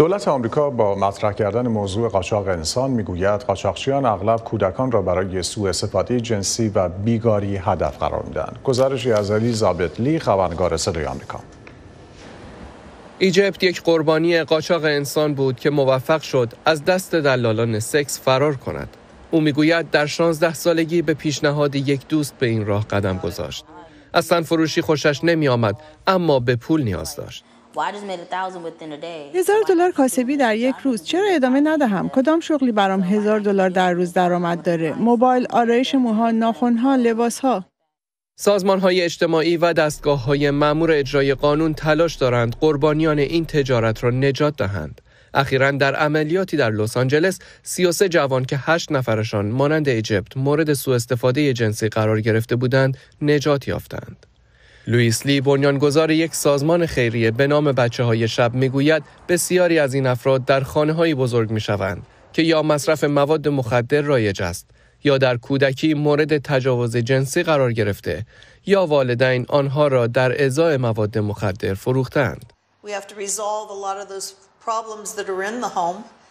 دولت آمریکا با مطرح کردن موضوع قاچاق انسان میگوید قاچاقچیان اغلب کودکان را برای سوء استفاده جنسی و بیگاری هدف قرار میدهند گزارشی از زابت لی خبرنگار صدای آمریکا ایجپت یک قربانی قاچاق انسان بود که موفق شد از دست دلالان سکس فرار کند او میگوید در 16 سالگی به پیشنهاد یک دوست به این راه قدم گذاشت اصلا فروشی خوشش نمی آمد اما به پول نیاز داشت هزار دلار کاسبی در یک روز چرا ادامه ندهم کدام شغلی برام هزار دلار در روز درآمد داره موبایل آرایش موها ناخنها لباسها سازمان های اجتماعی و دستگاه های مأمور اجرای قانون تلاش دارند قربانیان این تجارت را نجات دهند اخیرا در عملیاتی در لس آنجلس 33 جوان که 8 نفرشان مانند اجپت مورد سوء استفاده جنسی قرار گرفته بودند نجات یافتند لوئیس لی بنیانگذار یک سازمان خیریه به نام بچه های شب میگوید بسیاری از این افراد در خانه های بزرگ می شوند که یا مصرف مواد مخدر رایج است یا در کودکی مورد تجاوز جنسی قرار گرفته یا والدین آنها را در ازای مواد مخدر فروختند.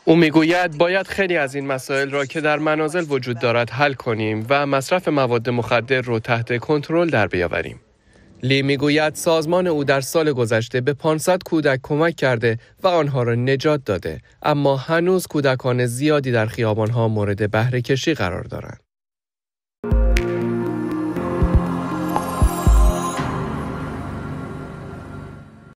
او میگوید باید خیلی از این مسائل را که در منازل وجود دارد حل کنیم و مصرف مواد مخدر را تحت کنترل در بیاوریم. لی میگوید سازمان او در سال گذشته به 500 کودک کمک کرده و آنها را نجات داده اما هنوز کودکان زیادی در خیابانها مورد بهره کشی قرار دارند.